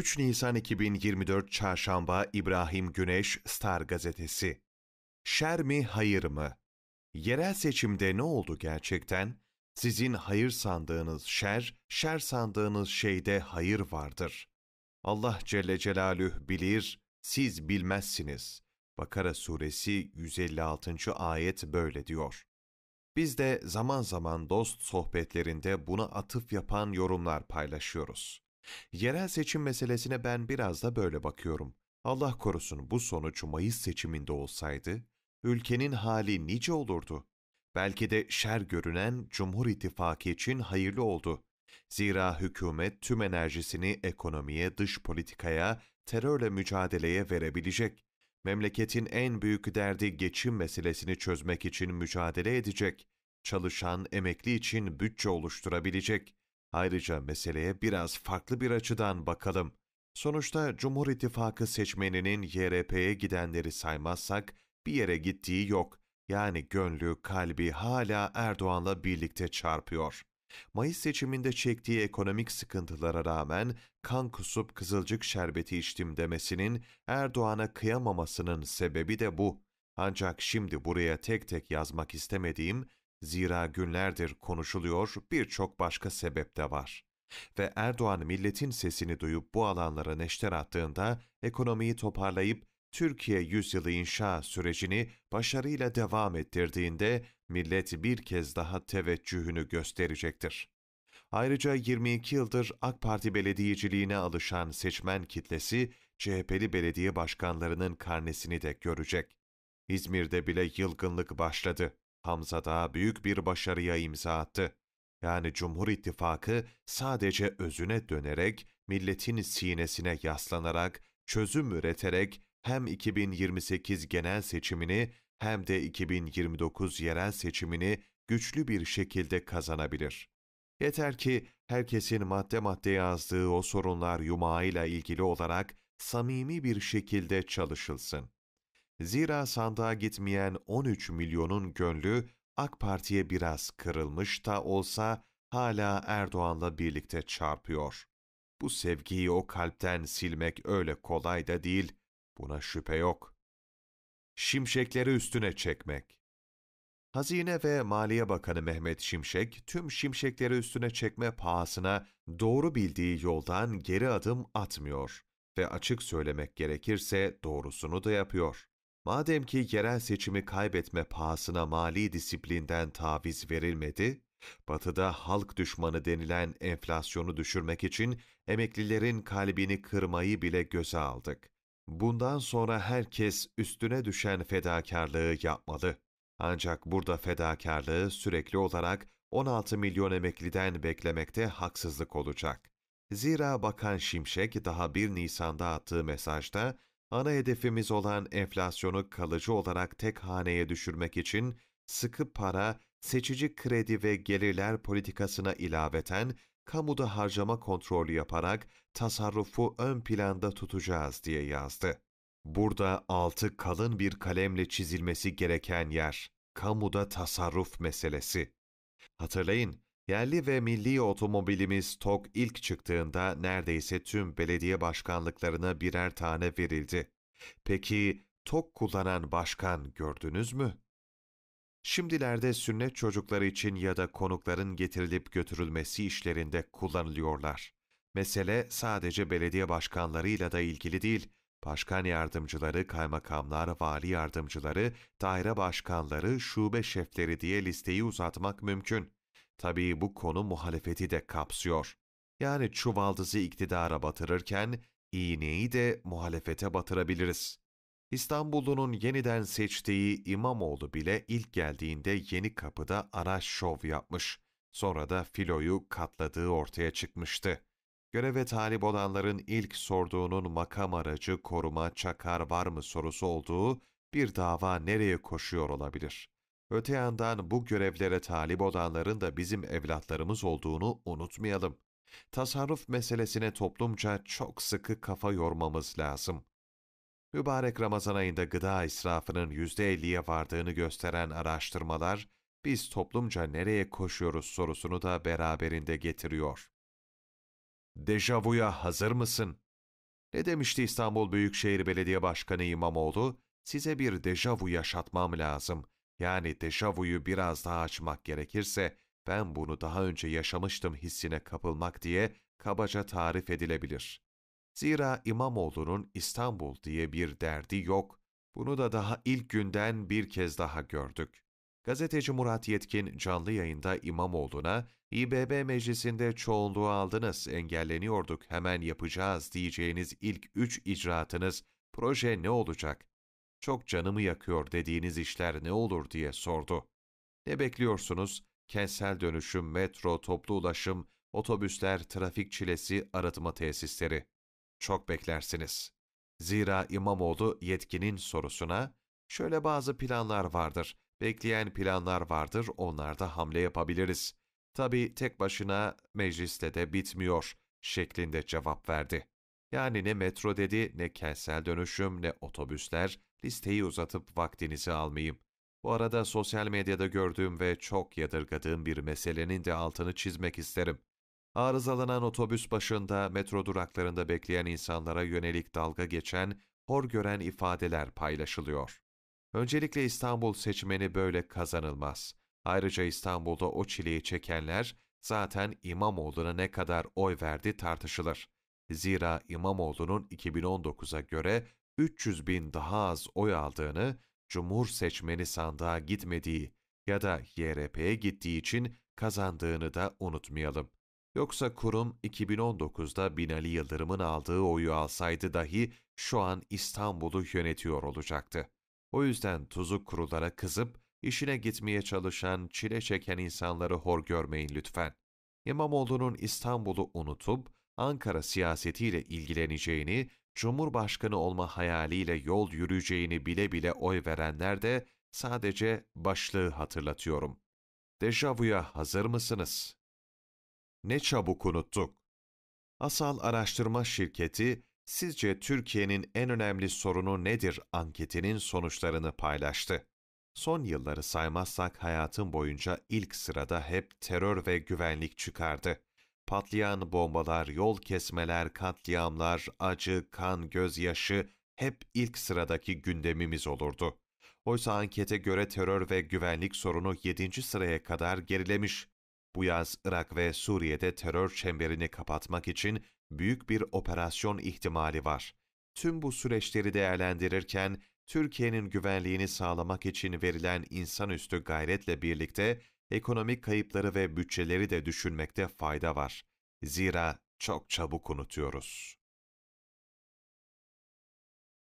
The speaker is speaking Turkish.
3 Nisan 2024 Çarşamba İbrahim Güneş Star Gazetesi Şer mi hayır mı? Yerel seçimde ne oldu gerçekten? Sizin hayır sandığınız şer, şer sandığınız şeyde hayır vardır. Allah Celle Celaluhu bilir, siz bilmezsiniz. Bakara suresi 156. ayet böyle diyor. Biz de zaman zaman dost sohbetlerinde buna atıf yapan yorumlar paylaşıyoruz. Yerel seçim meselesine ben biraz da böyle bakıyorum. Allah korusun bu sonuç Mayıs seçiminde olsaydı, ülkenin hali nice olurdu. Belki de şer görünen Cumhur İttifakı için hayırlı oldu. Zira hükümet tüm enerjisini ekonomiye, dış politikaya, terörle mücadeleye verebilecek. Memleketin en büyük derdi geçim meselesini çözmek için mücadele edecek. Çalışan, emekli için bütçe oluşturabilecek. Ayrıca meseleye biraz farklı bir açıdan bakalım. Sonuçta Cumhur İttifakı seçmeninin YRP'ye gidenleri saymazsak bir yere gittiği yok. Yani gönlü, kalbi hala Erdoğan'la birlikte çarpıyor. Mayıs seçiminde çektiği ekonomik sıkıntılara rağmen kan kusup kızılcık şerbeti içtim demesinin Erdoğan'a kıyamamasının sebebi de bu. Ancak şimdi buraya tek tek yazmak istemediğim Zira günlerdir konuşuluyor birçok başka sebep de var. Ve Erdoğan milletin sesini duyup bu alanlara neşter attığında ekonomiyi toparlayıp Türkiye yüzyılı inşa sürecini başarıyla devam ettirdiğinde millet bir kez daha teveccühünü gösterecektir. Ayrıca 22 yıldır AK Parti belediyeciliğine alışan seçmen kitlesi CHP'li belediye başkanlarının karnesini de görecek. İzmir'de bile yılgınlık başladı. Hamza da büyük bir başarıya imza attı. Yani Cumhur İttifakı sadece özüne dönerek, milletin sinesine yaslanarak, çözüm üreterek hem 2028 genel seçimini hem de 2029 yerel seçimini güçlü bir şekilde kazanabilir. Yeter ki herkesin madde madde yazdığı o sorunlar yumağıyla ilgili olarak samimi bir şekilde çalışılsın. Zira sandığa gitmeyen 13 milyonun gönlü AK Parti'ye biraz kırılmış da olsa hala Erdoğan'la birlikte çarpıyor. Bu sevgiyi o kalpten silmek öyle kolay da değil, buna şüphe yok. Şimşekleri üstüne çekmek Hazine ve Maliye Bakanı Mehmet Şimşek, tüm şimşekleri üstüne çekme pahasına doğru bildiği yoldan geri adım atmıyor ve açık söylemek gerekirse doğrusunu da yapıyor. Madem ki yerel seçimi kaybetme pahasına mali disiplinden taviz verilmedi, Batı'da halk düşmanı denilen enflasyonu düşürmek için emeklilerin kalbini kırmayı bile göze aldık. Bundan sonra herkes üstüne düşen fedakarlığı yapmalı. Ancak burada fedakarlığı sürekli olarak 16 milyon emekliden beklemekte haksızlık olacak. Zira Bakan Şimşek daha 1 Nisan'da attığı mesajda ana hedefimiz olan enflasyonu kalıcı olarak tek haneye düşürmek için sıkı para, seçici kredi ve gelirler politikasına ilaveten kamuda harcama kontrolü yaparak tasarrufu ön planda tutacağız diye yazdı. Burada altı kalın bir kalemle çizilmesi gereken yer, kamuda tasarruf meselesi. Hatırlayın, Yerli ve milli otomobilimiz Tok ilk çıktığında neredeyse tüm belediye başkanlıklarına birer tane verildi. Peki Tok kullanan başkan gördünüz mü? Şimdilerde sünnet çocukları için ya da konukların getirilip götürülmesi işlerinde kullanılıyorlar. Mesele sadece belediye başkanlarıyla da ilgili değil, başkan yardımcıları, kaymakamlar, vali yardımcıları, daire başkanları, şube şefleri diye listeyi uzatmak mümkün. Tabii bu konu muhalefeti de kapsıyor. Yani çuvaldızı iktidara batırırken iğneyi de muhalefete batırabiliriz. İstanbul'un yeniden seçtiği İmamoğlu bile ilk geldiğinde yeni kapıda ara şov yapmış. Sonra da filoyu katladığı ortaya çıkmıştı. Göreve talip olanların ilk sorduğunun makam aracı koruma çakar var mı sorusu olduğu bir dava nereye koşuyor olabilir? Öte yandan bu görevlere talip olanların da bizim evlatlarımız olduğunu unutmayalım. Tasarruf meselesine toplumca çok sıkı kafa yormamız lazım. Mübarek Ramazan ayında gıda israfının %50'ye vardığını gösteren araştırmalar, biz toplumca nereye koşuyoruz sorusunu da beraberinde getiriyor. Dejavuya hazır mısın? Ne demişti İstanbul Büyükşehir Belediye Başkanı İmamoğlu? Size bir dejavu yaşatmam lazım. Yani dejavuyu biraz daha açmak gerekirse ben bunu daha önce yaşamıştım hissine kapılmak diye kabaca tarif edilebilir. Zira İmamoğlu'nun İstanbul diye bir derdi yok, bunu da daha ilk günden bir kez daha gördük. Gazeteci Murat Yetkin canlı yayında İmamoğlu'na İBB meclisinde çoğunluğu aldınız, engelleniyorduk, hemen yapacağız diyeceğiniz ilk üç icraatınız proje ne olacak? çok canımı yakıyor dediğiniz işler ne olur diye sordu. Ne bekliyorsunuz? Kentsel dönüşüm, metro, toplu ulaşım, otobüsler, trafik çilesi, arıtma tesisleri. Çok beklersiniz. Zira İmamoğlu yetkinin sorusuna, şöyle bazı planlar vardır, bekleyen planlar vardır, onlarda hamle yapabiliriz. Tabi tek başına mecliste de bitmiyor şeklinde cevap verdi. Yani ne metro dedi, ne kentsel dönüşüm, ne otobüsler, Listeyi uzatıp vaktinizi almayayım. Bu arada sosyal medyada gördüğüm ve çok yadırgadığım bir meselenin de altını çizmek isterim. Arızalanan otobüs başında metro duraklarında bekleyen insanlara yönelik dalga geçen, hor gören ifadeler paylaşılıyor. Öncelikle İstanbul seçmeni böyle kazanılmaz. Ayrıca İstanbul'da o çileyi çekenler zaten İmamoğlu'na ne kadar oy verdi tartışılır. Zira İmamoğlu'nun 2019'a göre 300 bin daha az oy aldığını, cumhur seçmeni sandığa gitmediği ya da YRP'ye gittiği için kazandığını da unutmayalım. Yoksa kurum 2019'da Binali Yıldırım'ın aldığı oyu alsaydı dahi şu an İstanbul'u yönetiyor olacaktı. O yüzden tuzuk kurulara kızıp işine gitmeye çalışan, çile çeken insanları hor görmeyin lütfen. İmamoğlu'nun İstanbul'u unutup Ankara siyasetiyle ilgileneceğini Cumhurbaşkanı olma hayaliyle yol yürüyeceğini bile bile oy verenler de sadece başlığı hatırlatıyorum. Dejavuya hazır mısınız? Ne çabuk unuttuk. Asal Araştırma Şirketi, sizce Türkiye'nin en önemli sorunu nedir anketinin sonuçlarını paylaştı. Son yılları saymazsak hayatım boyunca ilk sırada hep terör ve güvenlik çıkardı. Patlayan bombalar, yol kesmeler, katliamlar, acı, kan, gözyaşı hep ilk sıradaki gündemimiz olurdu. Oysa ankete göre terör ve güvenlik sorunu 7. sıraya kadar gerilemiş. Bu yaz Irak ve Suriye'de terör çemberini kapatmak için büyük bir operasyon ihtimali var. Tüm bu süreçleri değerlendirirken Türkiye'nin güvenliğini sağlamak için verilen insanüstü gayretle birlikte ekonomik kayıpları ve bütçeleri de düşünmekte fayda var. Zira çok çabuk unutuyoruz.